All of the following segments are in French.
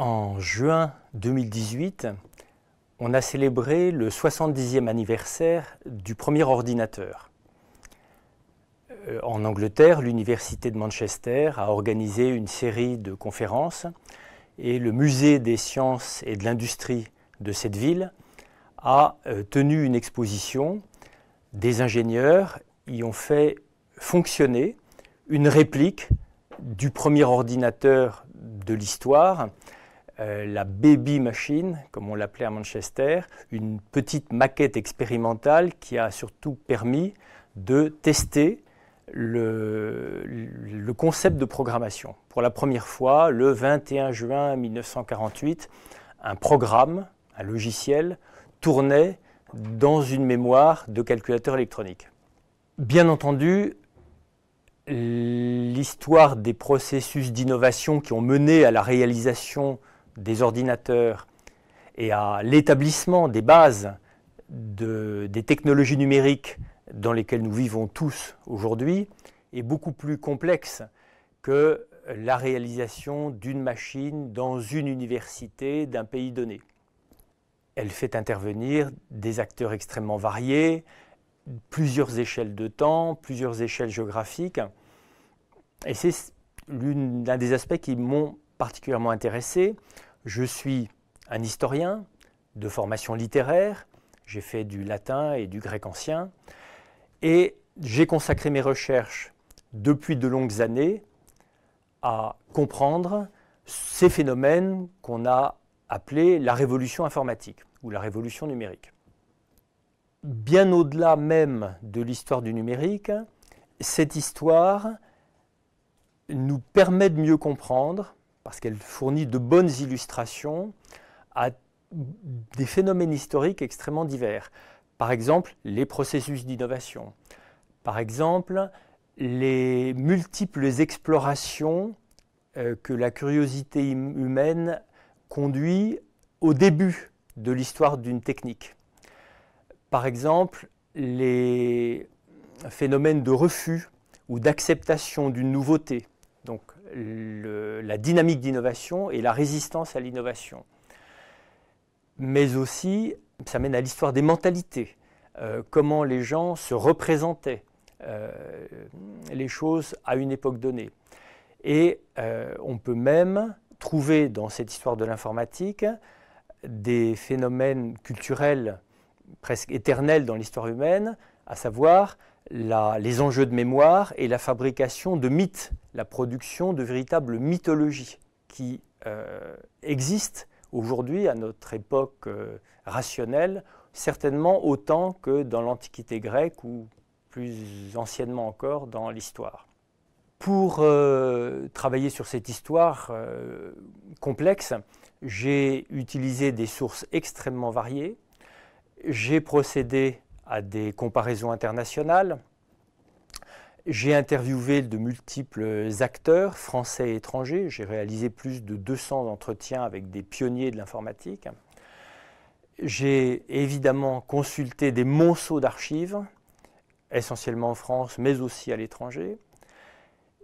En juin 2018, on a célébré le 70e anniversaire du premier ordinateur. Euh, en Angleterre, l'Université de Manchester a organisé une série de conférences et le musée des sciences et de l'industrie de cette ville a euh, tenu une exposition. Des ingénieurs y ont fait fonctionner une réplique du premier ordinateur de l'histoire euh, la Baby Machine, comme on l'appelait à Manchester, une petite maquette expérimentale qui a surtout permis de tester le, le, concept de programmation. Pour la première fois, le 21 juin 1948, un programme, un logiciel, tournait dans une mémoire de calculateur électronique. Bien entendu, l'histoire des processus d'innovation qui ont mené à la réalisation des ordinateurs et à l'établissement des bases des technologies numériques dans lesquelles nous vivons tous aujourd'hui est beaucoup plus complexe que la réalisation d'une machine dans une université d'un pays donné. Elle fait intervenir des acteurs extrêmement variés, plusieurs échelles de temps, plusieurs échelles géographiques. Et c'est l'un des aspects qui m'ont particulièrement intéressé, je suis un historien de formation littéraire, j'ai fait du latin et du grec ancien, et j'ai consacré mes recherches depuis de longues années à comprendre ces phénomènes qu'on a appelés la révolution informatique ou la révolution numérique. Bien au-delà même de l'histoire du numérique, cette histoire nous permet de mieux comprendre parce qu'elle fournit de bonnes illustrations à des phénomènes historiques extrêmement divers. Par exemple, les processus d'innovation. Par exemple, les multiples explorations euh, que la curiosité hum-, humaine conduit au début de l'histoire d'une technique. Par exemple, les phénomènes de refus ou d'acceptation d'une nouveauté la dynamique d'innovation et la résistance à l'innovation. Mais aussi, ça mène à l'histoire des mentalités, euh, comment les gens se représentaient euh, les choses à une époque donnée. Et euh, on peut même trouver dans cette histoire de l'informatique des phénomènes culturels presque éternels dans l'histoire humaine, à savoir les enjeux de mémoire et la fabrication de mythes, la production de véritables mythologies qui euh, existent aujourd'hui à notre époque euh, rationnelle, certainement autant que dans l'Antiquité grecque ou plus anciennement encore dans l'histoire. Pour euh, travailler sur cette histoire complexe, j'ai utilisé des sources extrêmement variées. J'ai procédé à des comparaisons internationales. J'ai interviewé de multiples acteurs, français et étrangers. J'ai réalisé plus de 200 entretiens avec des pionniers de l'informatique. J'ai évidemment consulté des monceaux d'archives, essentiellement en France, mais aussi à l'étranger.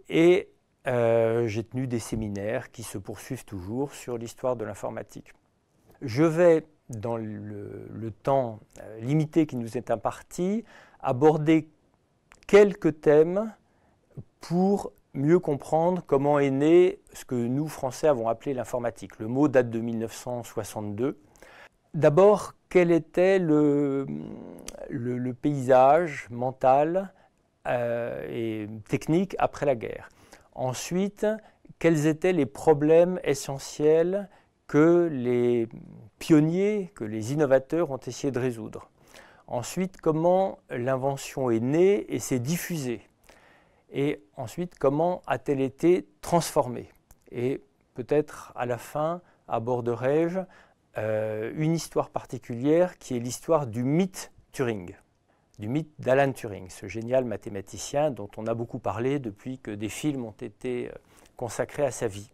Et euh, j'ai tenu des séminaires qui se poursuivent toujours sur l'histoire de l'informatique. Je vais dans le, temps euh, limité qui nous est imparti, aborder quelques thèmes pour mieux comprendre comment est né ce que nous, Français, avons appelé l'informatique. Le mot date de 1962. D'abord, quel était le, paysage mental euh, et technique après la guerre Ensuite, quels étaient les problèmes essentiels que les pionniers, que les innovateurs ont essayé de résoudre. Ensuite, comment l'invention est née et s'est diffusée. Et ensuite, comment a-t-elle été transformée Et peut-être à la fin, aborderai-je euh, une histoire particulière qui est l'histoire du mythe Turing, du mythe d'Alan Turing, ce génial mathématicien dont on a beaucoup parlé depuis que des films ont été euh, consacrés à sa vie.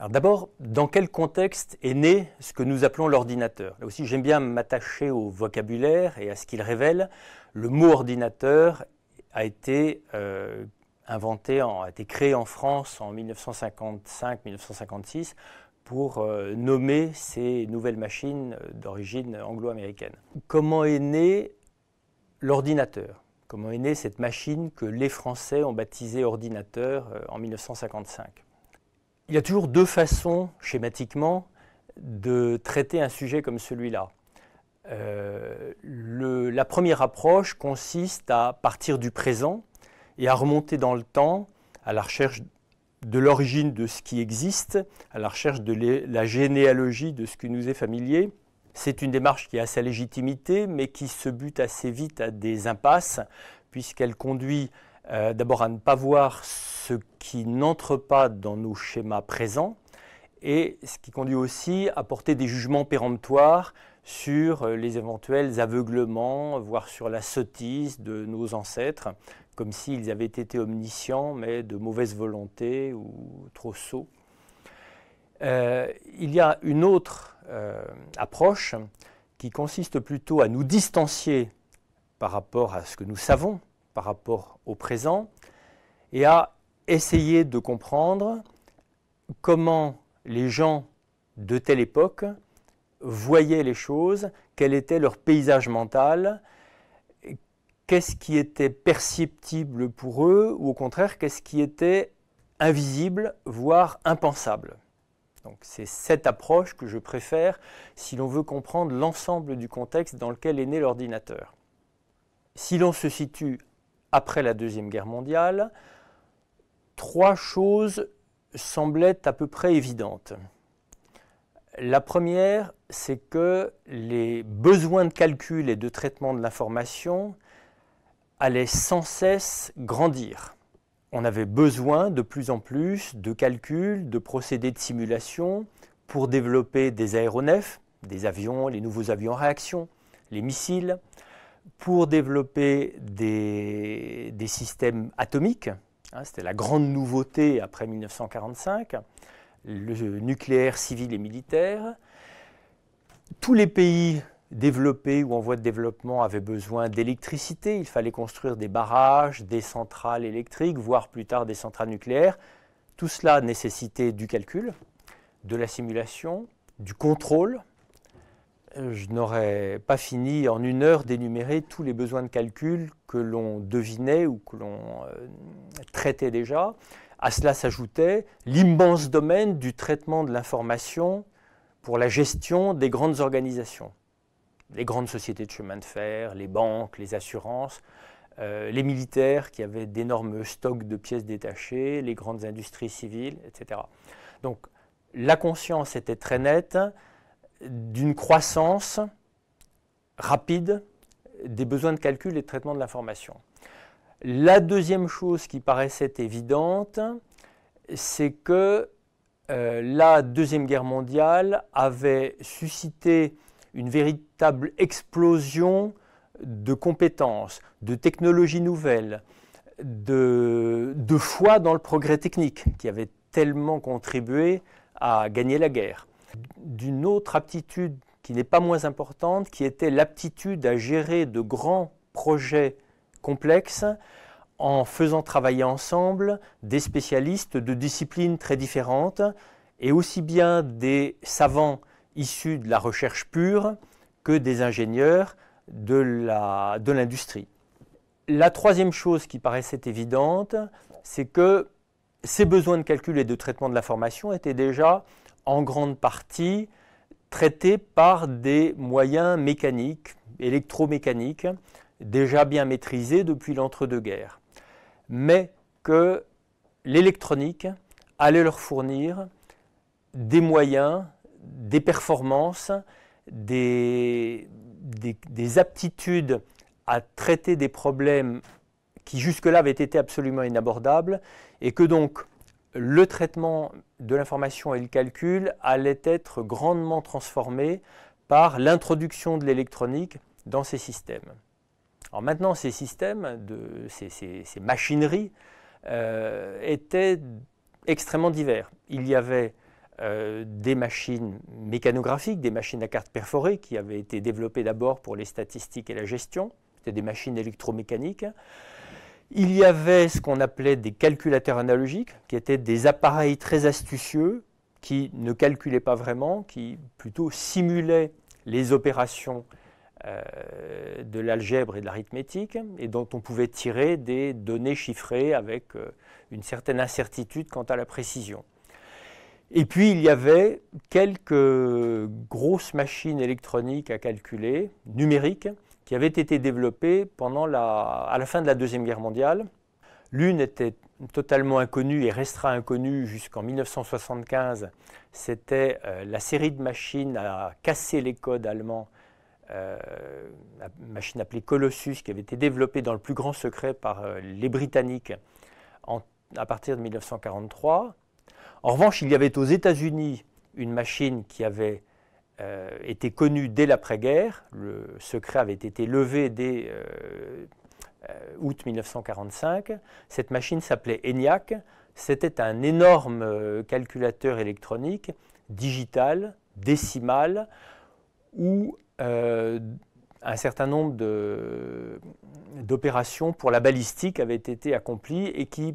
Alors d'abord, dans quel contexte est né ce que nous appelons l'ordinateur Là aussi, j'aime bien m'attacher au vocabulaire et à ce qu'il révèle. Le mot ordinateur a été euh, inventé, a été créé en France en 1955-1956 pour euh, nommer ces nouvelles machines euh, d'origine anglo-américaine. Comment est né l'ordinateur Comment est née cette machine que les Français ont baptisée ordinateur en 1955 il y a toujours deux façons, schématiquement, de traiter un sujet comme celui-là. Euh, la première approche consiste à partir du présent et à remonter dans le temps à la recherche de l'origine de ce qui existe, à la recherche de la généalogie de ce qui nous est familier. C'est une démarche qui a sa légitimité, mais qui se bute assez vite à des impasses, puisqu'elle conduit euh, d'abord à ne pas voir ce qui n'entre pas dans nos schémas présents et ce qui conduit aussi à porter des jugements péremptoires sur euh, les éventuels aveuglements, voire sur la sottise de nos ancêtres, comme s'ils avaient été omniscients, mais de mauvaise volonté ou trop sots. Euh, il y a une autre approche qui consiste plutôt à nous distancier par rapport à ce que nous savons, par rapport au présent et à essayer de comprendre comment les gens de telle époque voyaient les choses, quel était leur paysage mental, qu'est-ce qui était perceptible pour eux, ou au contraire, qu'est-ce qui était invisible, voire impensable. Donc c'est cette approche que je préfère si l'on veut comprendre l'ensemble du contexte dans lequel est né l'ordinateur. Si l'on se situe après la Deuxième Guerre mondiale, trois choses semblaient à peu près évidentes. La première, c'est que les besoins de calcul et de traitement de l'information allaient sans cesse grandir. On avait besoin de plus en plus de calculs, de procédés de simulation pour développer des aéronefs, des avions, les nouveaux avions à réaction, les missiles, pour développer des, systèmes atomiques. Hein, c'était la grande nouveauté après 1945, le nucléaire civil et militaire. Tous les pays développés ou en voie de développement avaient besoin d'électricité. Il fallait construire des barrages, des centrales électriques, voire plus tard des centrales nucléaires. Tout cela nécessitait du calcul, de la simulation, du contrôle je n'aurais pas fini en une heure d'énumérer tous les besoins de calcul que l'on devinait ou que l'on euh, traitait déjà. À cela s'ajoutait l'immense domaine du traitement de l'information pour la gestion des grandes organisations, les grandes sociétés de chemin de fer, les banques, les assurances, euh, les militaires qui avaient d'énormes stocks de pièces détachées, les grandes industries civiles, etc. Donc la conscience était très nette, d'une croissance rapide des besoins de calcul et de traitement de l'information. La deuxième chose qui paraissait évidente, c'est que euh, la Deuxième Guerre mondiale avait suscité une véritable explosion de compétences, de technologies nouvelles, de foi dans le progrès technique qui avait tellement contribué à gagner la guerre d'une autre aptitude qui n'est pas moins importante, qui était l'aptitude à gérer de grands projets complexes en faisant travailler ensemble des spécialistes de disciplines très différentes et aussi bien des savants issus de la recherche pure que des ingénieurs de l'industrie. La, troisième chose qui paraissait évidente, c'est que ces besoins de calcul et de traitement de la formation étaient déjà en grande partie traité par des moyens mécaniques, électromécaniques, déjà bien maîtrisés depuis l'entre-deux-guerres. Mais que l'électronique allait leur fournir des moyens, des performances, des, des aptitudes à traiter des problèmes qui jusque-là avaient été absolument inabordables, et que donc le traitement de l'information et le calcul allait être grandement transformé par l'introduction de l'électronique dans ces systèmes. Alors maintenant, ces systèmes, ces, machineries, euh, étaient extrêmement divers. Il y avait euh, des machines mécanographiques, des machines à cartes perforées qui avaient été développées d'abord pour les statistiques et la gestion. C'était des machines électromécaniques. Il y avait ce qu'on appelait des calculateurs analogiques, qui étaient des appareils très astucieux qui ne calculaient pas vraiment, qui plutôt simulaient les opérations euh, de l'algèbre et de l'arithmétique, et dont on pouvait tirer des données chiffrées avec euh, une certaine incertitude quant à la précision. Et puis il y avait quelques grosses machines électroniques à calculer, numériques, qui avait été développée pendant la, à la fin de la Deuxième Guerre mondiale. L'une était totalement inconnue et restera inconnue jusqu'en 1975. C'était euh, la série de machines à casser les codes allemands, euh, la machine appelée Colossus, qui avait été développée dans le plus grand secret par euh, les Britanniques à partir de 1943. En revanche, il y avait aux États-Unis une machine qui avait euh, était connu dès l'après-guerre. Le secret avait été levé dès euh, euh, août 1945. Cette machine s'appelait ENIAC. C'était un énorme calculateur électronique, digital, décimal, où un certain nombre d'opérations pour la balistique avaient été accomplies et qui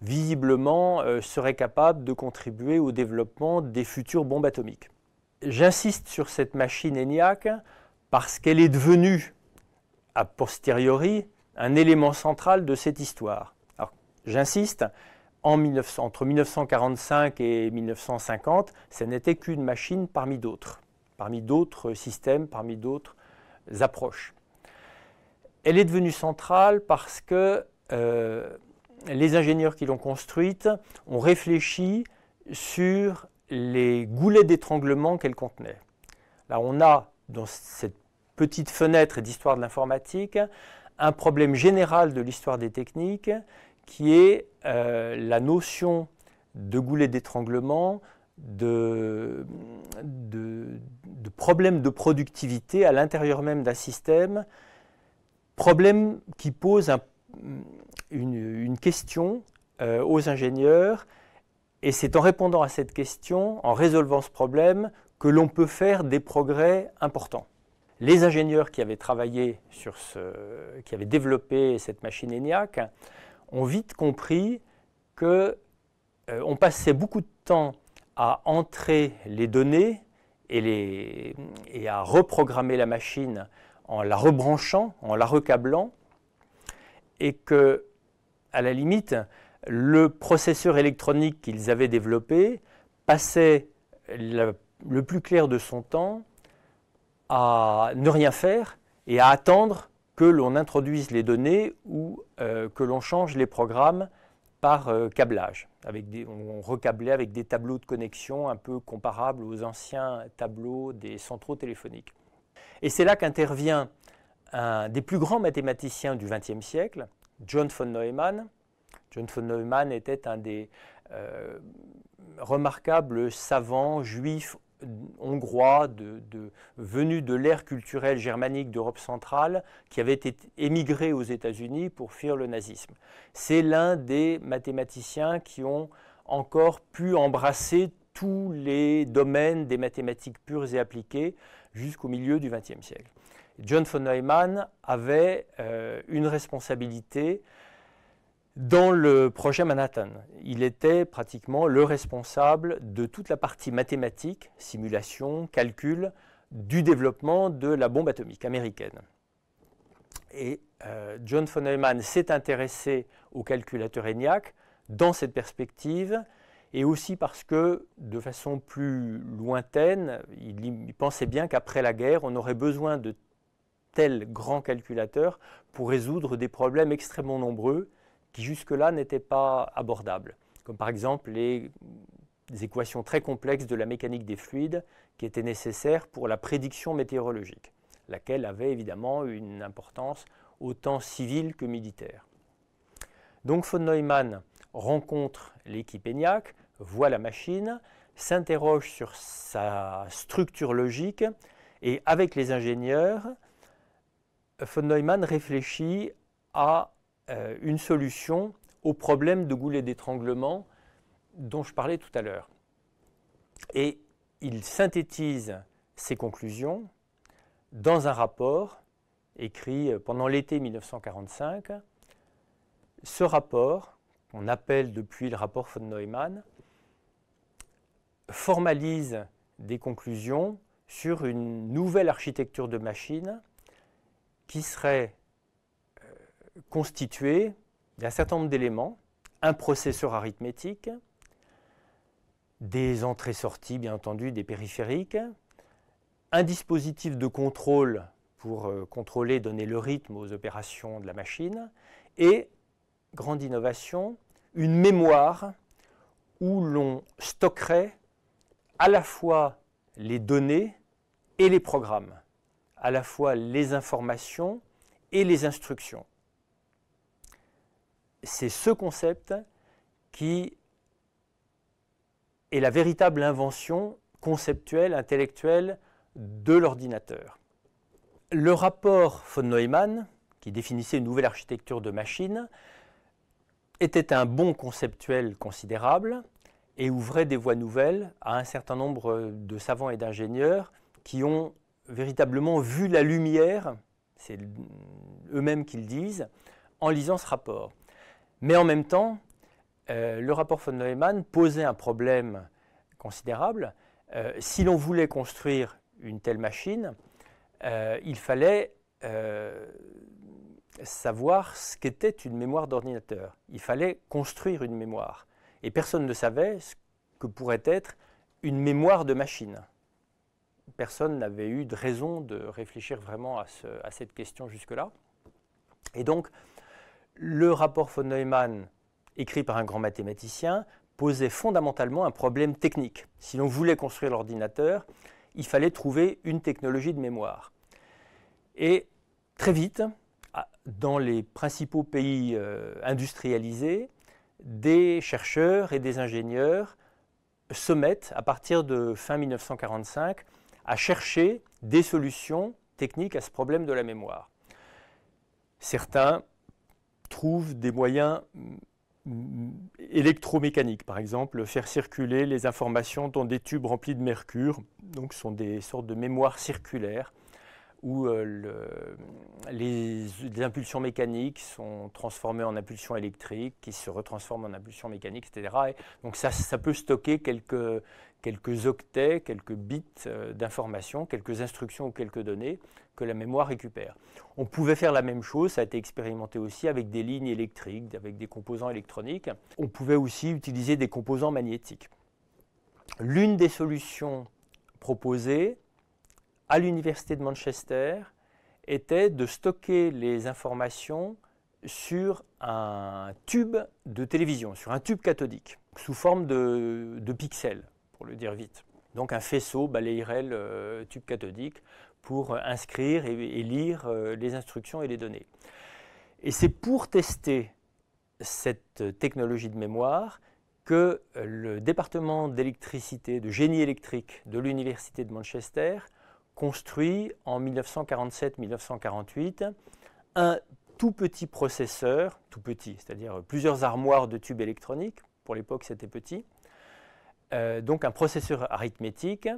visiblement serait capable de contribuer au développement des futures bombes atomiques j'insiste sur cette machine ENIAC parce qu'elle est devenue, a posteriori, un élément central de cette histoire. J'insiste, entre 1945 et 1950, ce n'était qu'une machine parmi d'autres, parmi d'autres systèmes, parmi d'autres approches. Elle est devenue centrale parce que euh, les ingénieurs qui l'ont construite ont réfléchi sur les goulets d'étranglement qu'elle contenait. Là, on a dans cette petite fenêtre d'histoire de l'informatique un problème général de l'histoire des techniques qui est euh, la notion de goulets d'étranglement, de, de, de problème de productivité à l'intérieur même d'un système, problème qui pose une, question euh, aux ingénieurs et c'est en répondant à cette question, en résolvant ce problème, que l'on peut faire des progrès importants. Les ingénieurs qui avaient travaillé sur ce, qui avaient développé cette machine ENIAC, ont vite compris qu'on euh, passait beaucoup de temps à entrer les données et, et, à reprogrammer la machine en la rebranchant, en la recablant, et que, à la limite, le processeur électronique qu'ils avaient développé passait le plus clair de son temps à ne rien faire et à attendre que l'on introduise les données ou euh, que l'on change les programmes par euh, câblage. on recablait avec des tableaux de connexion un peu comparables aux anciens tableaux des centraux téléphoniques. Et c'est là qu'intervient un des plus grands mathématiciens du XXe siècle, John von Neumann, John von Neumann était un des euh, remarquables savants juifs euh, hongrois venus de l'ère culturelle germanique d'Europe centrale qui avait été émigré aux États-Unis pour fuir le nazisme. C'est l'un des mathématiciens qui ont encore pu embrasser tous les domaines des mathématiques pures et appliquées jusqu'au milieu du XXe siècle. John von Neumann avait euh, une responsabilité dans le projet Manhattan. Il était pratiquement le responsable de toute la partie mathématique, simulation, calcul, du développement de la bombe atomique américaine. Et euh, John von Neumann s'est intéressé au calculateur ENIAC dans cette perspective, et aussi parce que, de façon plus lointaine, il pensait bien qu'après la guerre, on aurait besoin de tels grands calculateurs pour résoudre des problèmes extrêmement nombreux qui jusque-là n'étaient pas abordables, comme par exemple les équations très complexes de la mécanique des fluides qui étaient nécessaires pour la prédiction météorologique, laquelle avait évidemment une importance autant civile que militaire. Donc von Neumann rencontre l'équipe ENIAC, voit la machine, s'interroge sur sa structure logique et avec les ingénieurs, von Neumann réfléchit à euh, une solution au problème de goulet d'étranglement dont je parlais tout à l'heure. Et il synthétise ses conclusions dans un rapport écrit euh, pendant l'été 1945. Ce rapport, qu'on appelle depuis le rapport von Neumann, formalise des conclusions sur une nouvelle architecture de machine qui serait constitué d'un certain nombre d'éléments, un processeur arithmétique, des entrées-sorties, bien entendu, des périphériques, un dispositif de contrôle pour euh, contrôler, donner le rythme aux opérations de la machine, et, grande innovation, une mémoire où l'on stockerait à la fois les données et les programmes, à la fois les informations et les instructions c'est ce concept qui est la véritable invention conceptuelle, intellectuelle de l'ordinateur. Le rapport von Neumann, qui définissait une nouvelle architecture de machine, était un bon conceptuel considérable et ouvrait des voies nouvelles à un certain nombre de savants et d'ingénieurs qui ont véritablement vu la lumière, c'est eux-mêmes qu'ils disent, en lisant ce rapport. Mais en même temps, euh, le rapport von Neumann posait un problème considérable. Euh, si l'on voulait construire une telle machine, euh, il fallait savoir ce qu'était une mémoire d'ordinateur. Il fallait construire une mémoire. Et personne ne savait ce que pourrait être une mémoire de machine. Personne n'avait eu de raison de réfléchir vraiment à, à cette question jusque-là. Et donc, le rapport von Neumann, écrit par un grand mathématicien, posait fondamentalement un problème technique. Si l'on voulait construire l'ordinateur, il fallait trouver une technologie de mémoire. Et très vite, dans les principaux pays euh, industrialisés, des chercheurs et des ingénieurs se mettent, à partir de fin 1945, à chercher des solutions techniques à ce problème de la mémoire. Certains trouve des moyens mm, électromécaniques, par exemple, faire circuler les informations dans des tubes remplis de mercure, donc ce sont des sortes de mémoires circulaires où euh, les, impulsions mécaniques sont transformées en impulsions électriques, qui se retransforment en impulsions mécaniques, etc. donc ça, ça peut stocker quelques, quelques octets, quelques bits euh, d'informations, quelques instructions ou quelques données que la mémoire récupère. On pouvait faire la même chose, ça a été expérimenté aussi avec des lignes électriques, avec des composants électroniques. On pouvait aussi utiliser des composants magnétiques. L'une des solutions proposées à l'université de Manchester était de stocker les informations sur un tube de télévision, sur un tube cathodique, sous forme de, de pixels pour le dire vite. Donc un faisceau balayerait euh, tube cathodique pour euh, inscrire et lire euh, les instructions et les données. Et c'est pour tester cette technologie de mémoire que le département d'électricité, de génie électrique de l'Université de Manchester construit en 1947-1948 un tout petit processeur, tout petit, c'est-à-dire plusieurs armoires de tubes électroniques, pour l'époque c'était petit, euh, donc un processeur arithmétique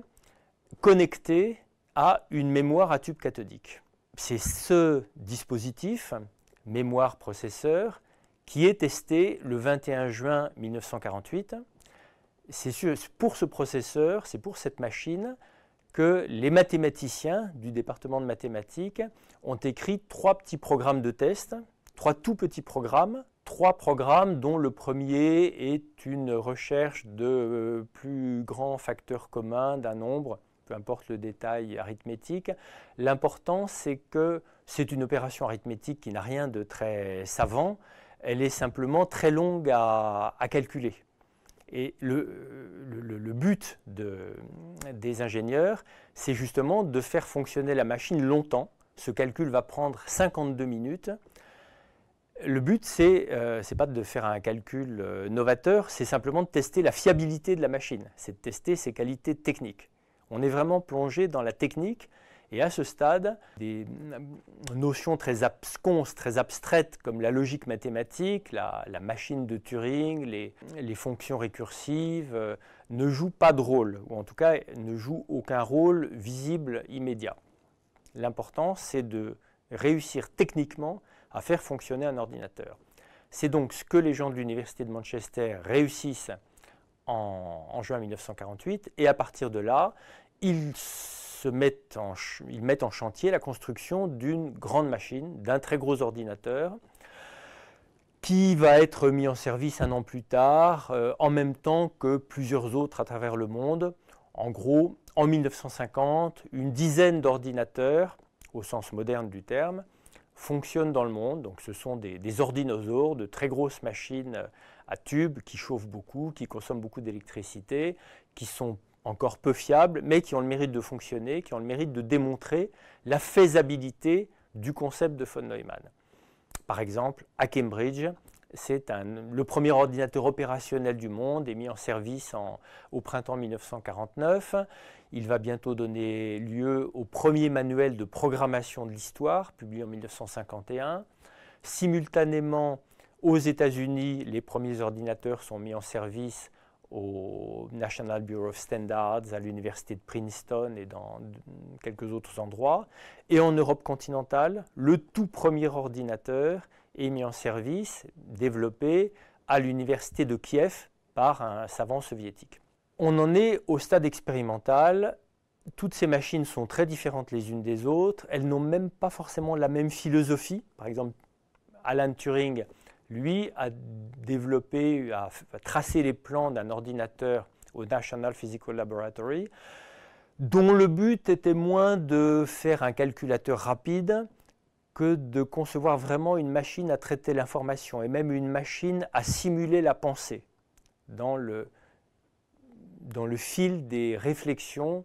connecté à une mémoire à tube cathodique. C'est ce dispositif, mémoire-processeur, qui est testé le 21 juin 1948. C'est pour ce processeur, c'est pour cette machine que les mathématiciens du département de mathématiques ont écrit trois petits programmes de test, trois tout petits programmes trois programmes dont le premier est une recherche de euh, plus grands facteurs communs d'un nombre, peu importe le détail arithmétique. L'important, c'est que c'est une opération arithmétique qui n'a rien de très savant, elle est simplement très longue à, calculer. Et le, euh, but des ingénieurs, c'est justement de faire fonctionner la machine longtemps. Ce calcul va prendre 52 minutes le but, ce n'est euh, pas de faire un calcul euh, novateur, c'est simplement de tester la fiabilité de la machine, c'est de tester ses qualités techniques. On est vraiment plongé dans la technique et à ce stade, des euh, notions très absconses, très abstraites comme la logique mathématique, la, machine de Turing, les, fonctions récursives, ne jouent pas de rôle, ou en tout cas ne jouent aucun rôle visible immédiat. L'important, c'est de réussir techniquement à faire fonctionner un ordinateur. C'est donc ce que les gens de l'Université de Manchester réussissent en, juin 1948, et à partir de là, ils, se mettent, en ils mettent en chantier la construction d'une grande machine, d'un très gros ordinateur, qui va être mis en service un an plus tard, euh, en même temps que plusieurs autres à travers le monde. En gros, en 1950, une dizaine d'ordinateurs, au sens moderne du terme, fonctionnent dans le monde. Donc ce sont des, des ordinosaures, de très grosses machines euh, à tubes qui chauffent beaucoup, qui consomment beaucoup d'électricité, qui sont encore peu fiables, mais qui ont le mérite de fonctionner, qui ont le mérite de démontrer la faisabilité du concept de von Neumann. Par exemple, à Cambridge, c'est le premier ordinateur opérationnel du monde et mis en service au printemps 1949. Il va bientôt donner lieu au premier manuel de programmation de l'histoire, publié en 1951. Simultanément, aux États-Unis, les premiers ordinateurs sont mis en service au National Bureau of Standards, à l'université de Princeton et dans quelques autres endroits. Et en Europe continentale, le tout premier ordinateur et mis en service, développé à l'université de Kiev par un savant soviétique. On en est au stade expérimental. Toutes ces machines sont très différentes les unes des autres. Elles n'ont même pas forcément la même philosophie. Par exemple, Alan Turing, lui, a développé, a tracé les plans d'un ordinateur au National Physical Laboratory, dont le but était moins de faire un calculateur rapide que de concevoir vraiment une machine à traiter l'information et même une machine à simuler la pensée dans le, fil des réflexions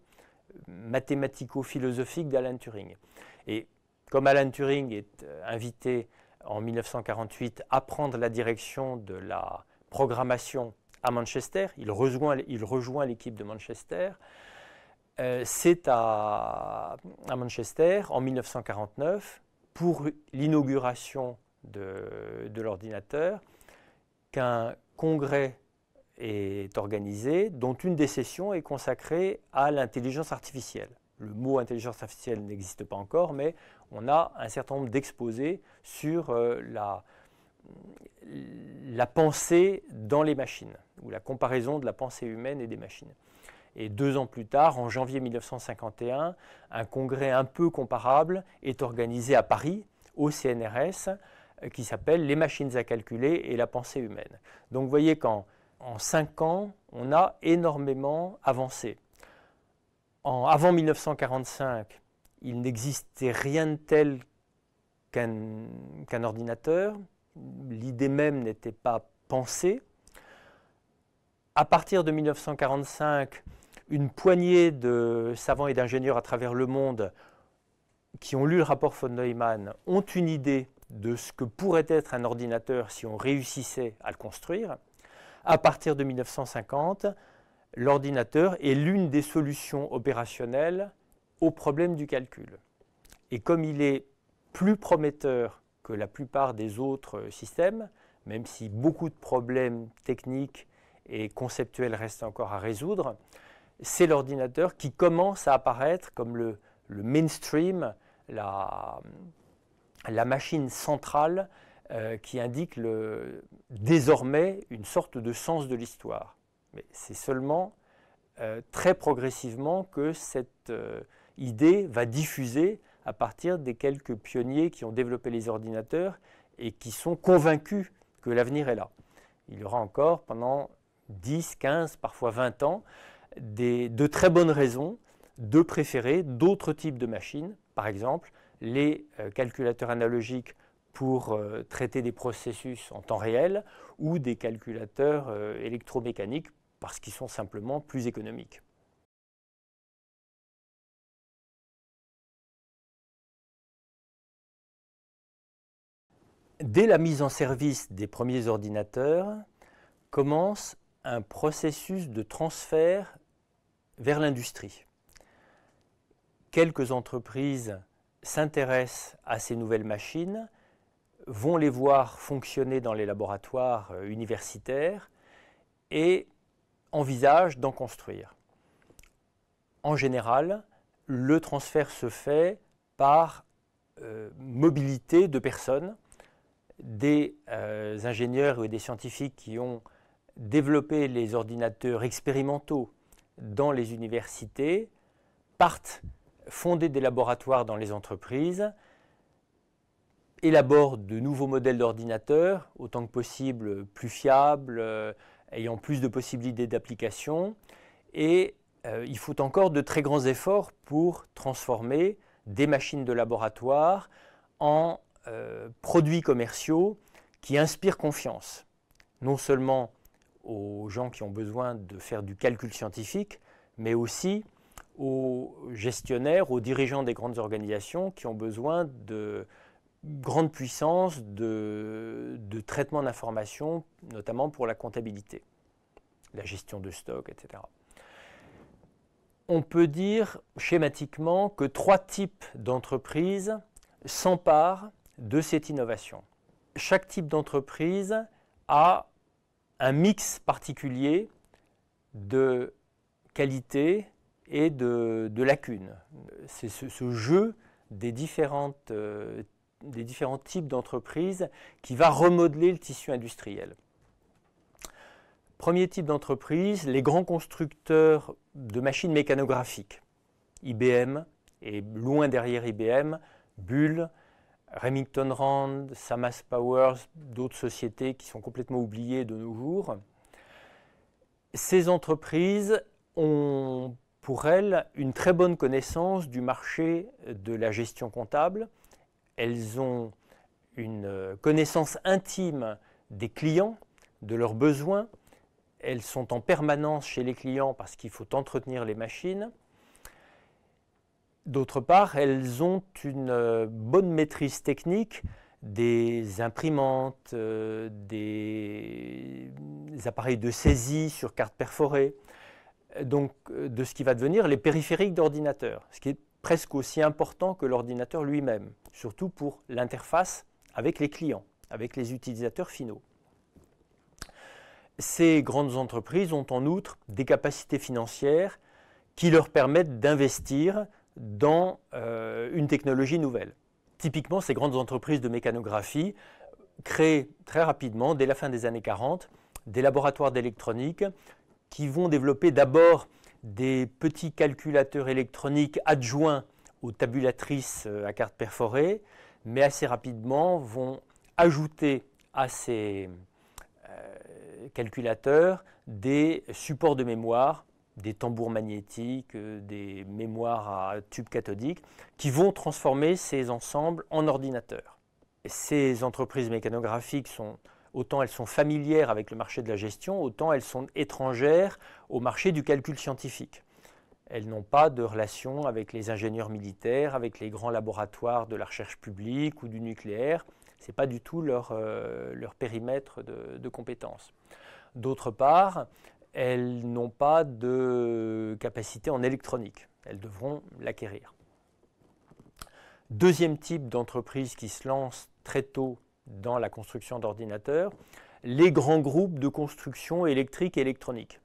mathématico-philosophiques d'Alan Turing. Et comme Alan Turing est euh, invité en 1948 à prendre la direction de la programmation à Manchester, il rejoint, il rejoint l'équipe de Manchester. Euh, c'est à Manchester en 1949 pour l'inauguration de, l'ordinateur qu'un congrès est organisé dont une des sessions est consacrée à l'intelligence artificielle. Le mot intelligence artificielle n'existe pas encore, mais on a un certain nombre d'exposés sur euh, la pensée dans les machines, ou la comparaison de la pensée humaine et des machines. Et deux ans plus tard, en janvier 1951, un congrès un peu comparable est organisé à Paris, au CNRS, euh, qui s'appelle Les machines à calculer et la pensée humaine. Donc vous voyez qu'en cinq ans, on a énormément avancé. En, avant 1945, il n'existait rien de tel qu'un ordinateur. L'idée même n'était pas pensée. À partir de 1945, une poignée de savants et d'ingénieurs à travers le monde qui ont lu le rapport von Neumann ont une idée de ce que pourrait être un ordinateur si on réussissait à le construire. À partir de 1950, l'ordinateur est l'une des solutions opérationnelles au problème du calcul. Et comme il est plus prometteur que la plupart des autres systèmes, même si beaucoup de problèmes techniques et conceptuels restent encore à résoudre, c'est l'ordinateur qui commence à apparaître comme le, mainstream, la, machine centrale euh, qui indique désormais une sorte de sens de l'histoire. Mais c'est seulement euh, très progressivement que cette euh, idée va diffuser à partir des quelques pionniers qui ont développé les ordinateurs et qui sont convaincus que l'avenir est là. Il y aura encore pendant 10, 15, parfois 20 ans de très bonnes raisons de préférer d'autres types de machines, par exemple les euh, calculateurs analogiques pour euh, traiter des processus en temps réel ou des calculateurs euh, électromécaniques parce qu'ils sont simplement plus économiques. Dès la mise en service des premiers ordinateurs, commence un processus de transfert vers l'industrie. Quelques entreprises s'intéressent à ces nouvelles machines, vont les voir fonctionner dans les laboratoires euh, universitaires et envisagent d'en construire. En général, le transfert se fait par euh, mobilité de personnes, des euh, ingénieurs et des scientifiques qui ont développé les ordinateurs expérimentaux dans les universités, partent fonder des laboratoires dans les entreprises, élaborent de nouveaux modèles d'ordinateurs, autant que possible plus fiables, euh, ayant plus de possibilités d'application. Et euh, il faut encore de très grands efforts pour transformer des machines de laboratoire en euh, produits commerciaux qui inspirent confiance, non seulement aux gens qui ont besoin de faire du calcul scientifique, mais aussi aux gestionnaires, aux dirigeants des grandes organisations qui ont besoin de grandes puissances de, de traitement d'informations, notamment pour la comptabilité, la gestion de stock, etc. On peut dire schématiquement que trois types d'entreprises s'emparent de cette innovation. Chaque type d'entreprise a un mix particulier de qualité et de, lacunes. C'est ce, jeu euh, des, différents types d'entreprises qui va remodeler le tissu industriel. Premier type d'entreprise, les grands constructeurs de machines mécanographiques. IBM et loin derrière IBM, Bull, Remington Rand, Samas Powers, d'autres sociétés qui sont complètement oubliées de nos jours. Ces entreprises ont pour elles une très bonne connaissance du marché de la gestion comptable. Elles ont une connaissance intime des clients, de leurs besoins. Elles sont en permanence chez les clients parce qu'il faut entretenir les machines. D'autre part, elles ont une euh, bonne maîtrise technique des imprimantes, euh, des, appareils de saisie sur carte perforées, euh, donc de ce qui va devenir les périphériques d'ordinateur, ce qui est presque aussi important que l'ordinateur lui-même, surtout pour l'interface avec les clients, avec les utilisateurs finaux. Ces grandes entreprises ont en outre des capacités financières qui leur permettent d'investir dans euh, une technologie nouvelle. Typiquement, ces grandes entreprises de mécanographie créent très rapidement, dès la fin des années 40, des laboratoires d'électronique qui vont développer d'abord des petits calculateurs électroniques adjoints aux tabulatrices euh, à cartes perforées, mais assez rapidement vont ajouter à ces euh, calculateurs des supports de mémoire des tambours magnétiques, euh, des mémoires à tubes cathodiques, qui vont transformer ces ensembles en ordinateurs. Ces entreprises mécanographiques sont autant elles sont familières avec le marché de la gestion, autant elles sont étrangères au marché du calcul scientifique. Elles n'ont pas de relation avec les ingénieurs militaires, avec les grands laboratoires de la recherche publique ou du nucléaire. Ce n'est pas du tout leur, euh, périmètre de compétences. D'autre part, elles n'ont pas de capacité en électronique. Elles devront l'acquérir. Deuxième type d'entreprise qui se lance très tôt dans la construction d'ordinateurs, les grands groupes de construction électrique et électronique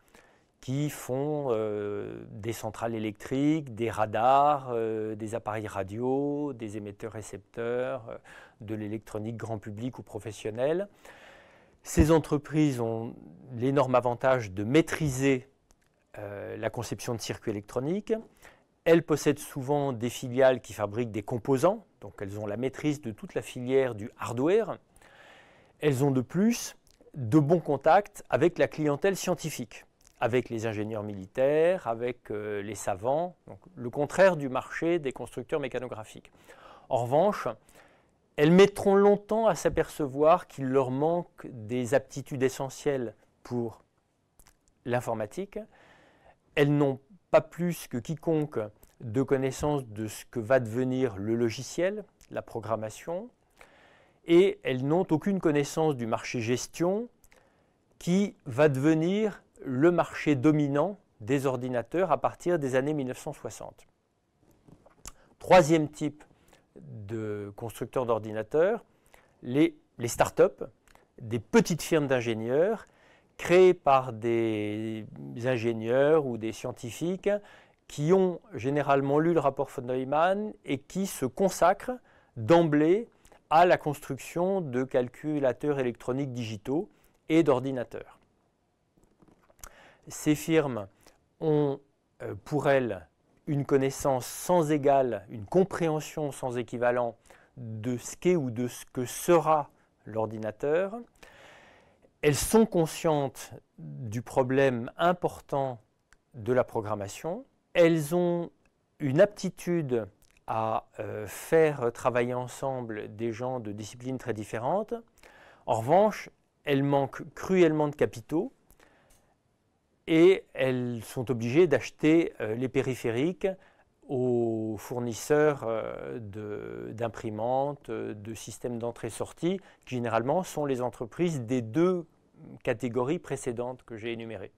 qui font euh, des centrales électriques, des radars, euh, des appareils radio, des émetteurs-récepteurs, euh, de l'électronique grand public ou professionnel. Ces entreprises ont l'énorme avantage de maîtriser euh, la conception de circuits électroniques. Elles possèdent souvent des filiales qui fabriquent des composants, donc elles ont la maîtrise de toute la filière du hardware. Elles ont de plus de bons contacts avec la clientèle scientifique, avec les ingénieurs militaires, avec euh, les savants, le contraire du marché des constructeurs mécanographiques. En revanche, elles mettront longtemps à s'apercevoir qu'il leur manque des aptitudes essentielles pour l'informatique. Elles n'ont pas plus que quiconque de connaissance de ce que va devenir le logiciel, la programmation, et elles n'ont aucune connaissance du marché gestion qui va devenir le marché dominant des ordinateurs à partir des années 1960. Troisième type de constructeurs d'ordinateurs, les, start-up, des petites firmes d'ingénieurs créées par des ingénieurs ou des scientifiques qui ont généralement lu le rapport von Neumann et qui se consacrent d'emblée à la construction de calculateurs électroniques digitaux et d'ordinateurs. Ces firmes ont euh, pour elles une connaissance sans égale, une compréhension sans équivalent de ce qu'est ou de ce que sera l'ordinateur. Elles sont conscientes du problème important de la programmation. Elles ont une aptitude à euh, faire travailler ensemble des gens de disciplines très différentes. En revanche, elles manquent cruellement de capitaux et elles sont obligées d'acheter euh, les périphériques aux fournisseurs euh, d'imprimantes, euh, de, systèmes d'entrée-sortie, qui généralement sont les entreprises des deux catégories précédentes que j'ai énumérées.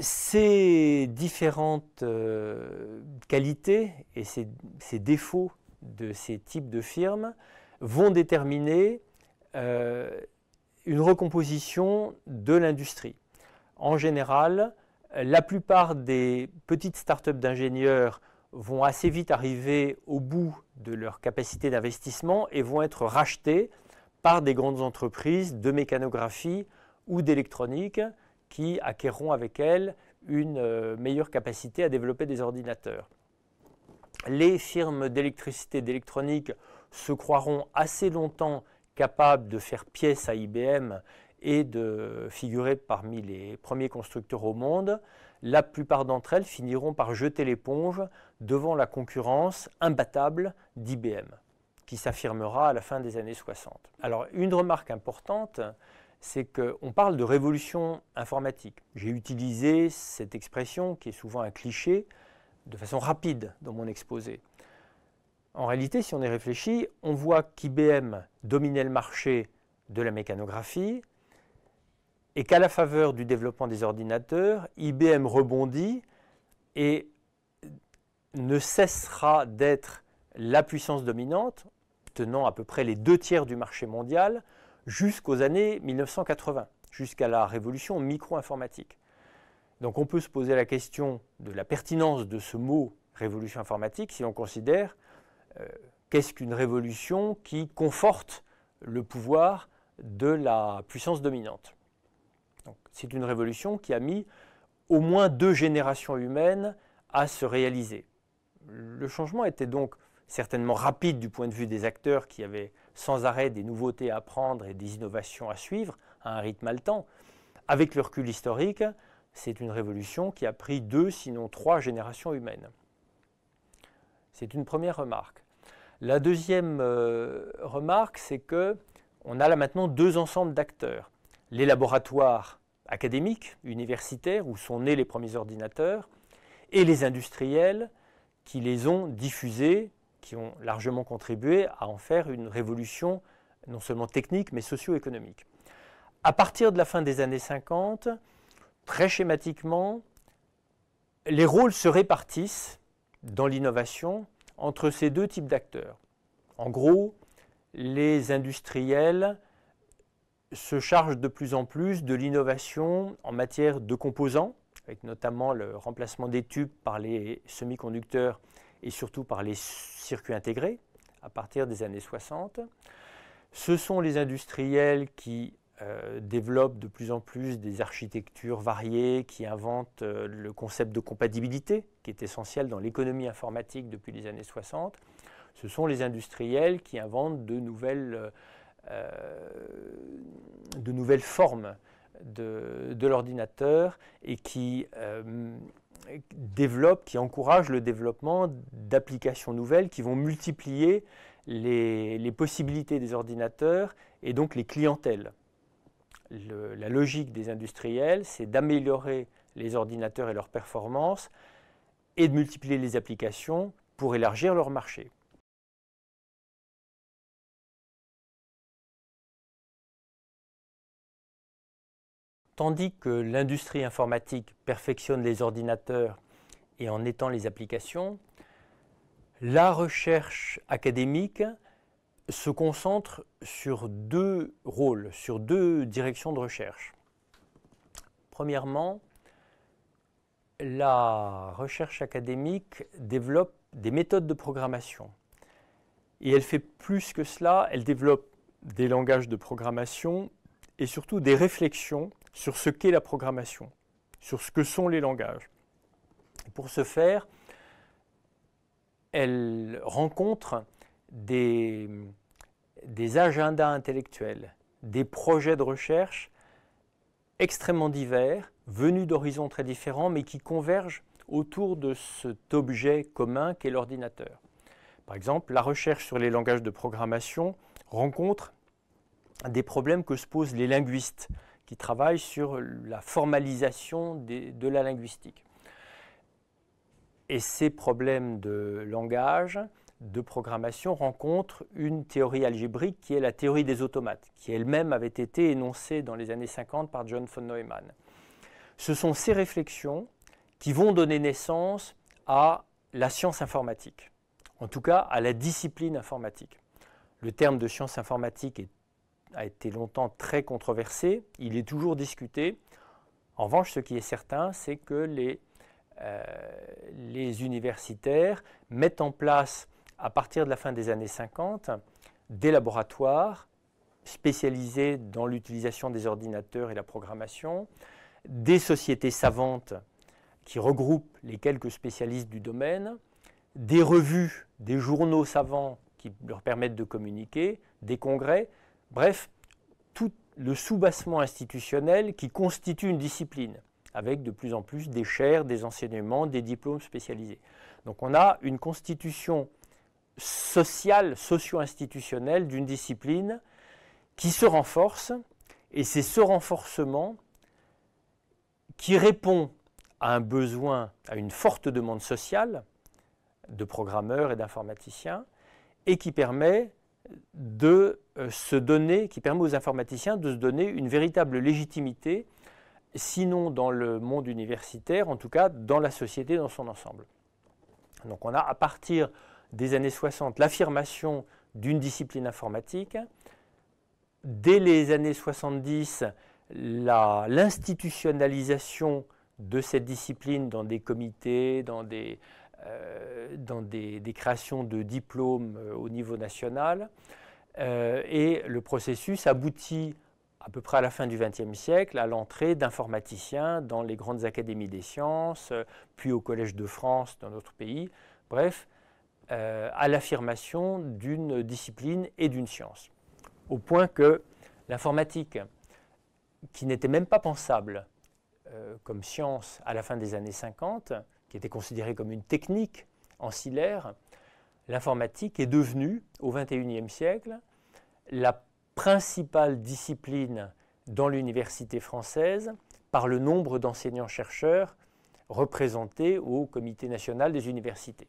Ces différentes qualités et ces, défauts de ces types de firmes vont déterminer une recomposition de l'industrie en général, la plupart des petites startups d'ingénieurs vont assez vite arriver au bout de leur capacité d'investissement et vont être rachetées par des grandes entreprises de mécanographie ou d'électronique qui acquerront avec elles une euh, meilleure capacité à développer des ordinateurs. Les firmes d'électricité et d'électronique se croiront assez longtemps capables de faire pièce à IBM et de figurer parmi les premiers constructeurs au monde, la plupart d'entre elles finiront par jeter l'éponge devant la concurrence imbattable d'IBM, qui s'affirmera à la fin des années 60. Alors une remarque importante, c'est qu'on parle de révolution informatique. J'ai utilisé cette expression, qui est souvent un cliché, de façon rapide dans mon exposé. En réalité, si on y réfléchit, on voit qu'IBM dominait le marché de la mécanographie, et qu'à la faveur du développement des ordinateurs, IBM rebondit et ne cessera d'être la puissance dominante, tenant à peu près les deux tiers du marché mondial, jusqu'aux années 1980, jusqu'à la révolution micro-informatique. Donc on peut se poser la question de la pertinence de ce mot révolution informatique si on considère euh, qu'est-ce qu'une révolution qui conforte le pouvoir de la puissance dominante. C'est une révolution qui a mis au moins deux générations humaines à se réaliser. Le changement était donc certainement rapide du point de vue des acteurs qui avaient sans arrêt des nouveautés à apprendre et des innovations à suivre à un rythme haletant. Avec le recul historique, c'est une révolution qui a pris deux, sinon trois générations humaines. C'est une première remarque. La deuxième euh, remarque, c'est que a là maintenant deux ensembles d'acteurs les laboratoires académiques, universitaires, où sont nés les premiers ordinateurs, et les industriels qui les ont diffusés, qui ont largement contribué à en faire une révolution non seulement technique, mais socio-économique. À partir de la fin des années 50, très schématiquement, les rôles se répartissent dans l'innovation entre ces deux types d'acteurs. En gros, les industriels se charge de plus en plus de l'innovation en matière de composants, avec notamment le remplacement des tubes par les semi-conducteurs et surtout par les circuits intégrés à partir des années 60. Ce sont les industriels qui euh, développent de plus en plus des architectures variées, qui inventent euh, le concept de compatibilité, qui est essentiel dans l'économie informatique depuis les années 60. Ce sont les industriels qui inventent de nouvelles... Euh, euh, de nouvelles formes de, l'ordinateur et qui euh, développe, qui encourage le développement d'applications nouvelles qui vont multiplier les, possibilités des ordinateurs et donc les clientèles. la logique des industriels, c'est d'améliorer les ordinateurs et leurs performances et de multiplier les applications pour élargir leur marché. Tandis que l'industrie informatique perfectionne les ordinateurs et en étend les applications, la recherche académique se concentre sur deux rôles, sur deux directions de recherche. Premièrement, la recherche académique développe des méthodes de programmation. Et elle fait plus que cela, elle développe des langages de programmation et surtout des réflexions sur ce qu'est la programmation, sur ce que sont les langages. pour ce faire, elle rencontre des, des agendas intellectuels, des projets de recherche extrêmement divers, venus d'horizons très différents, mais qui convergent autour de cet objet commun qu'est l'ordinateur. Par exemple, la recherche sur les langages de programmation rencontre des problèmes que se posent les linguistes qui travaillent sur la formalisation de la linguistique. Et ces problèmes de langage, de programmation, rencontrent une théorie algébrique qui est la théorie des automates, qui elle-même avait été énoncée dans les années 50 par John von Neumann. Ce sont ces réflexions qui vont donner naissance à la science informatique, en tout cas à la discipline informatique. Le terme de science informatique est a été longtemps très controversé, il est toujours discuté. En revanche, ce qui est certain, c'est que les, euh, les universitaires mettent en place, à partir de la fin des années 50, des laboratoires spécialisés dans l'utilisation des ordinateurs et la programmation, des sociétés savantes qui regroupent les quelques spécialistes du domaine, des revues, des journaux savants qui leur permettent de communiquer, des congrès, Bref, tout le soubassement institutionnel qui constitue une discipline, avec de plus en plus des chaires, des enseignements, des diplômes spécialisés. Donc on a une constitution sociale, socio-institutionnelle d'une discipline qui se renforce, et c'est ce renforcement qui répond à un besoin, à une forte demande sociale de programmeurs et d'informaticiens, et qui permet de euh, se donner, qui permet aux informaticiens de se donner une véritable légitimité, sinon dans le monde universitaire, en tout cas dans la société dans son ensemble. Donc on a à partir des années 60 l'affirmation d'une discipline informatique, dès les années 70 l'institutionnalisation de cette discipline dans des comités, dans des, euh, dans des, créations de diplômes euh, au niveau national. Euh, et le processus aboutit à peu près à la fin du XXe siècle, à l'entrée d'informaticiens dans les grandes académies des sciences, puis au Collège de France dans notre pays, bref, à l'affirmation d'une discipline et d'une science. Au point que l'informatique, qui n'était même pas pensable comme science à la fin des années 50, qui était considérée comme une technique ancillaire, l'informatique est devenue, au XXIe siècle, la principale discipline dans l'université française par le nombre d'enseignants-chercheurs représentés au Comité national des universités.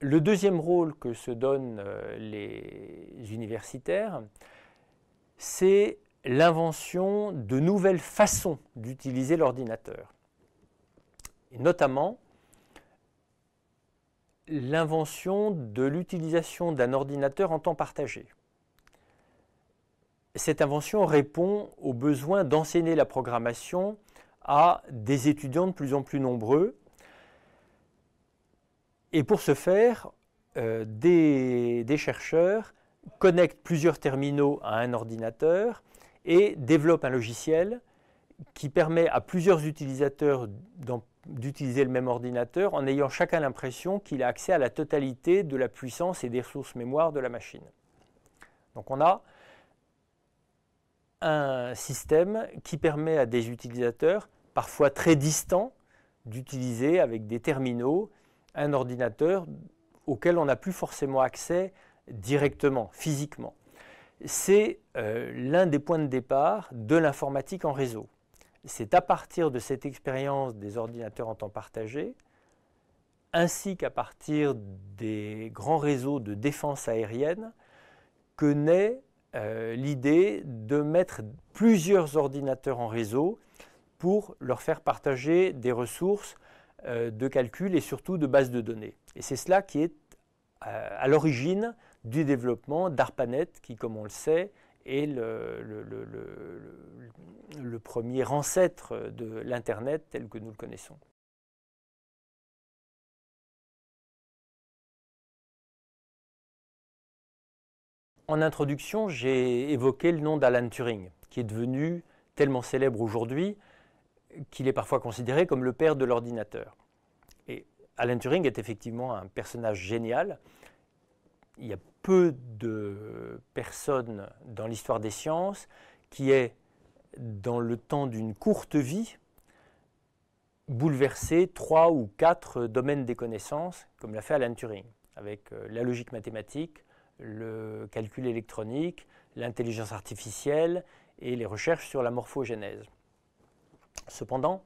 Le deuxième rôle que se donnent euh, les universitaires, c'est l'invention de nouvelles façons d'utiliser l'ordinateur, notamment l'invention de l'utilisation d'un ordinateur en temps partagé. Cette invention répond au besoin d'enseigner la programmation à des étudiants de plus en plus nombreux. Et pour ce faire, euh, des, chercheurs connectent plusieurs terminaux à un ordinateur et développent un logiciel qui permet à plusieurs utilisateurs d'en d'utiliser le même ordinateur en ayant chacun l'impression qu'il a accès à la totalité de la puissance et des ressources mémoire de la machine. Donc on a un système qui permet à des utilisateurs, parfois très distants, d'utiliser avec des terminaux un ordinateur auquel on n'a plus forcément accès directement, physiquement. C'est euh, l'un des points de départ de l'informatique en réseau c'est à partir de cette expérience des ordinateurs en temps partagé, ainsi qu'à partir des grands réseaux de défense aérienne, que naît euh, l'idée de mettre plusieurs ordinateurs en réseau pour leur faire partager des ressources euh, de calcul et surtout de bases de données. Et c'est cela qui est euh, à l'origine du développement d'ARPANET, qui, comme on le sait, est le, le, le, premier ancêtre de l'Internet tel que nous le connaissons. En introduction, j'ai évoqué le nom d'Alan Turing, qui est devenu tellement célèbre aujourd'hui qu'il est parfois considéré comme le père de l'ordinateur. Et Alan Turing est effectivement un personnage génial. Il a peu de personnes dans l'histoire des sciences qui aient, dans le temps d'une courte vie, bouleversé trois ou quatre domaines des connaissances, comme l'a fait Alan Turing, avec euh, la logique mathématique, le calcul électronique, l'intelligence artificielle et les recherches sur la morphogenèse. Cependant,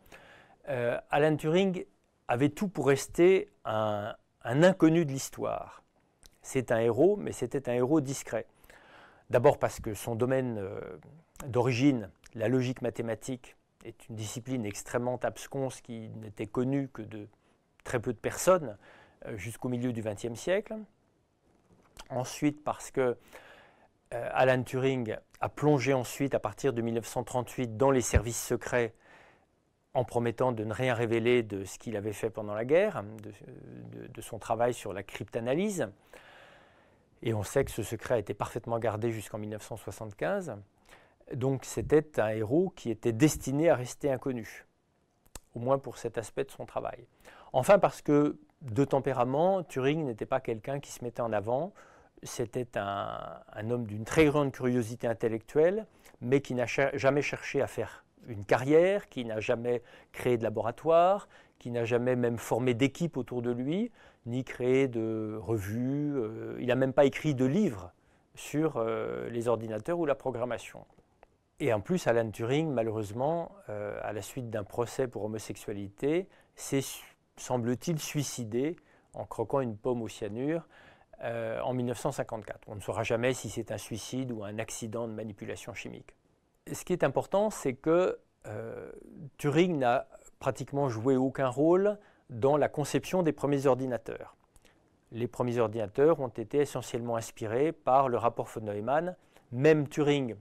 euh, Alan Turing avait tout pour rester un inconnu de l'histoire c'est un héros, mais c'était un héros discret. D'abord parce que son domaine euh, d'origine, la logique mathématique, est une discipline extrêmement absconce qui n'était connue que de très peu de personnes euh, jusqu'au milieu du XXe siècle. Ensuite parce que euh, Alan Turing a plongé ensuite à partir de 1938 dans les services secrets en promettant de ne rien révéler de ce qu'il avait fait pendant la guerre, de, de son travail sur la cryptanalyse. Et on sait que ce secret a été parfaitement gardé jusqu'en 1975. Donc c'était un héros qui était destiné à rester inconnu, au moins pour cet aspect de son travail. Enfin parce que de tempérament, Turing n'était pas quelqu'un qui se mettait en avant, c'était un, homme d'une très grande curiosité intellectuelle, mais qui n'a jamais cherché à faire une carrière, qui n'a jamais créé de laboratoire, qui n'a jamais même formé d'équipe autour de lui ni créé de revues, euh, il n'a même pas écrit de livres sur euh, les ordinateurs ou la programmation. Et en plus, Alan Turing, malheureusement, euh, à la suite d'un procès pour homosexualité, s'est, semble-t-il, suicidé en croquant une pomme au cyanure en 1954. On ne saura jamais si c'est un suicide ou un accident de manipulation chimique. Ce qui est important, c'est que Turing n'a pratiquement joué aucun rôle dans la conception des premiers ordinateurs. Les premiers ordinateurs ont été essentiellement inspirés par le rapport von neumann Même Turing,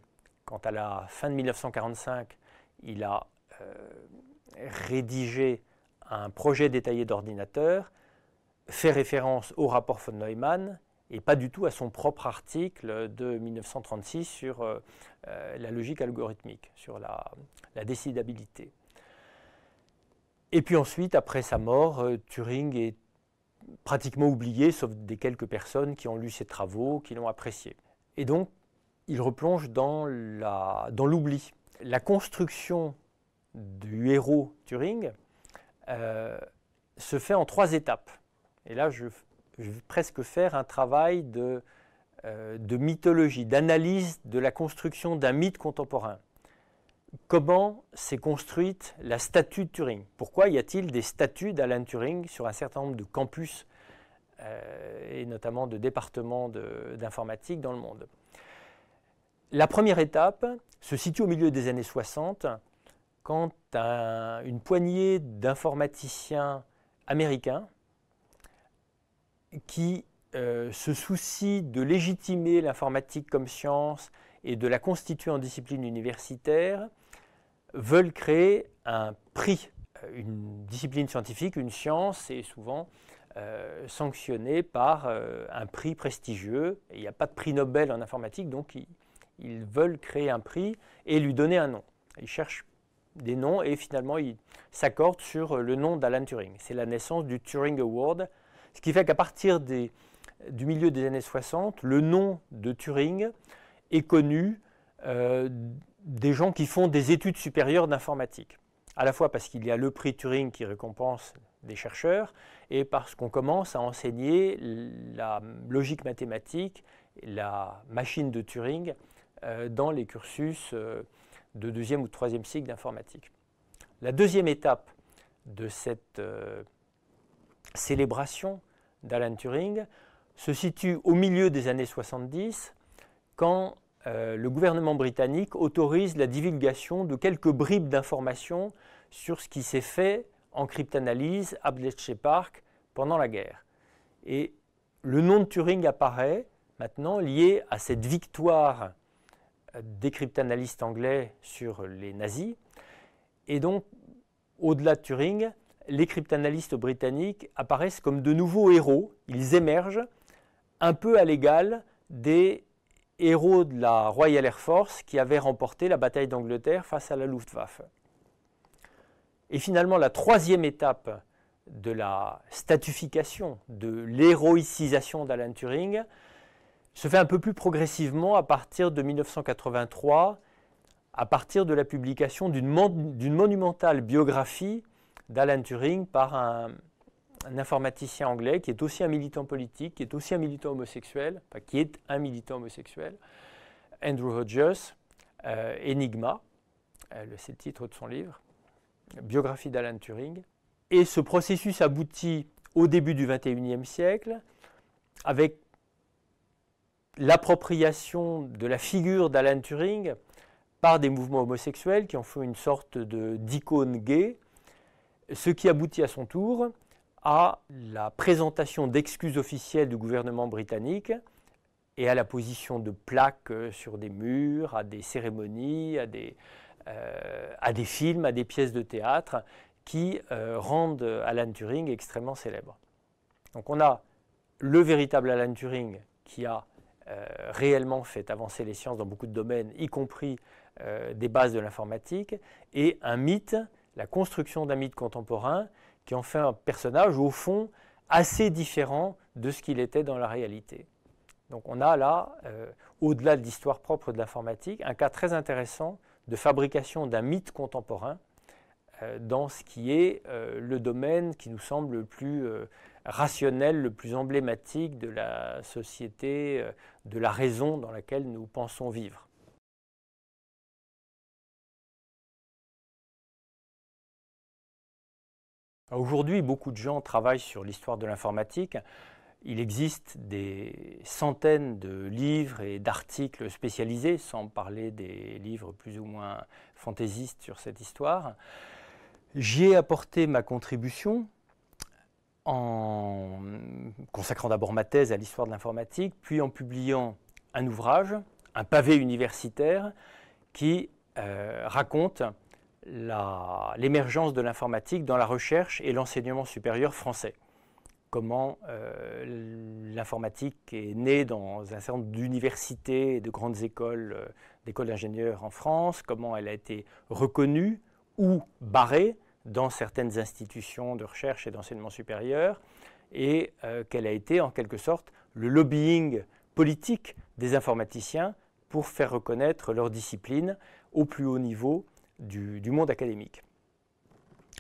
quand à la fin de 1945, il a euh, rédigé un projet détaillé d'ordinateur, fait référence au rapport von neumann et pas du tout à son propre article de 1936 sur euh, euh, la logique algorithmique, sur la décidabilité. Et puis ensuite, après sa mort, euh, Turing est pratiquement oublié, sauf des quelques personnes qui ont lu ses travaux, qui l'ont apprécié. Et donc, il replonge dans l'oubli. La, construction du héros Turing euh, se fait en trois étapes. Et là, je, vais presque faire un travail euh, de mythologie, d'analyse de la construction d'un mythe contemporain. Comment s'est construite la statue de Turing Pourquoi y a-t-il des statues d'Alan Turing sur un certain nombre de campus euh, et notamment de départements d'informatique dans le monde La première étape se situe au milieu des années 60 quand une poignée d'informaticiens américains qui euh, se soucient de légitimer l'informatique comme science, et de la constituer en discipline universitaire veulent créer un prix. Euh, une discipline scientifique, une science, est souvent euh, sanctionnée par euh, un prix prestigieux. Il n'y a pas de prix Nobel en informatique, donc ils, veulent créer un prix et lui donner un nom. Ils cherchent des noms et finalement ils s'accordent sur le nom d'Alan Turing. C'est la naissance du Turing Award, ce qui fait qu'à partir du milieu des années 60, le nom de Turing est connu euh, des gens qui font des études supérieures d'informatique. À la fois parce qu'il y a le prix Turing qui récompense des chercheurs et parce qu'on commence à enseigner la logique mathématique, la machine de Turing euh, dans les cursus euh, de deuxième ou troisième cycle d'informatique. La deuxième étape de cette célébration d'Alan Turing se situe au milieu des années 70 quand euh, le gouvernement britannique autorise la divulgation de quelques bribes d'informations sur ce qui s'est fait en cryptanalyse à Bletchley Park pendant la guerre. Et le nom de Turing apparaît maintenant lié à cette victoire euh, des cryptanalystes anglais sur les nazis. Et donc, au-delà de Turing, les cryptanalystes britanniques apparaissent comme de nouveaux héros, ils émergent un peu à l'égal des héros de la Royal Air Force qui avait remporté la bataille d'Angleterre face à la Luftwaffe. Et finalement, la troisième étape de la statification, de l'héroïcisation d'Alan Turing, se fait un peu plus progressivement à partir de 1983, à partir de la publication d'une monumentale biographie d'Alan Turing par un, un informaticien anglais qui est aussi un militant politique, qui est aussi un militant homosexuel, enfin, qui est un militant homosexuel, Andrew Hodges, euh, Enigma, euh, c'est le titre de son livre, biographie d'Alan Turing. Et ce processus aboutit au début du XXIe siècle avec l'appropriation de la figure d'Alan Turing par des mouvements homosexuels qui en font une sorte d'icône gay, ce qui aboutit à son tour à la présentation d'excuses officielles du gouvernement britannique et à la position de plaques euh, sur des murs, à des cérémonies, euh, à des, films, à des pièces de théâtre qui euh, rendent Alan Turing extrêmement célèbre. Donc on a le véritable Alan Turing qui a réellement fait avancer les sciences dans beaucoup de domaines, y compris des bases de l'informatique, et un mythe, la construction d'un mythe contemporain qui en fait un personnage au fond assez différent de ce qu'il était dans la réalité. Donc on a là, euh, au-delà de l'histoire propre de l'informatique, un cas très intéressant de fabrication d'un mythe contemporain euh, dans ce qui est euh, le domaine qui nous semble le plus rationnel, le plus emblématique de la société, de la raison dans laquelle nous pensons vivre. Aujourd'hui, beaucoup de gens travaillent sur l'histoire de l'informatique. Il existe des centaines de livres et d'articles spécialisés, sans parler des livres plus ou moins fantaisistes sur cette histoire. J'y ai apporté ma contribution en consacrant d'abord ma thèse à l'histoire de l'informatique, puis en publiant un ouvrage, un pavé universitaire, qui euh, raconte l'émergence de l'informatique dans la recherche et l'enseignement supérieur français. Comment euh, l'informatique est née dans un certain nombre d'universités et de grandes écoles, euh, d'écoles d'ingénieurs en France, comment elle a été reconnue ou barrée dans certaines institutions de recherche et d'enseignement supérieur, et euh, qu'elle a été en quelque sorte le lobbying politique des informaticiens pour faire reconnaître leur discipline au plus haut niveau du, monde académique.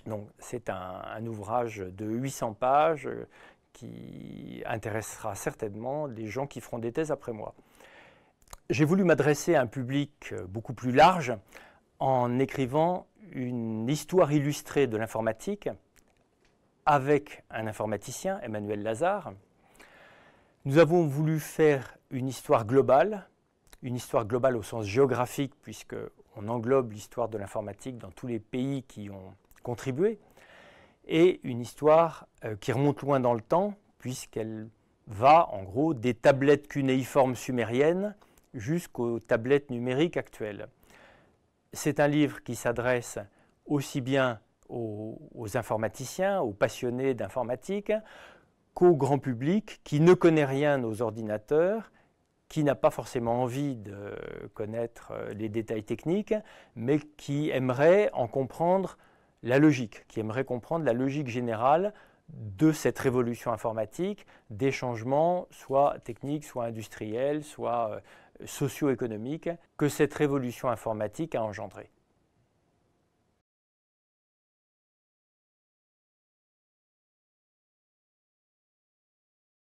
Donc c'est un, un, ouvrage de 800 pages euh, qui intéressera certainement les gens qui feront des thèses après moi. J'ai voulu m'adresser à un public euh, beaucoup plus large en écrivant une histoire illustrée de l'informatique avec un informaticien, Emmanuel Lazare. Nous avons voulu faire une histoire globale, une histoire globale au sens géographique, puisque on englobe l'histoire de l'informatique dans tous les pays qui ont contribué, et une histoire euh, qui remonte loin dans le temps, puisqu'elle va en gros des tablettes cunéiformes sumériennes jusqu'aux tablettes numériques actuelles. C'est un livre qui s'adresse aussi bien aux, informaticiens, aux passionnés d'informatique, qu'au grand public qui ne connaît rien aux ordinateurs qui n'a pas forcément envie de connaître euh, les détails techniques, mais qui aimerait en comprendre la logique, qui aimerait comprendre la logique générale de cette révolution informatique, des changements soit techniques, soit industriels, soit euh, socio-économiques que cette révolution informatique a engendré.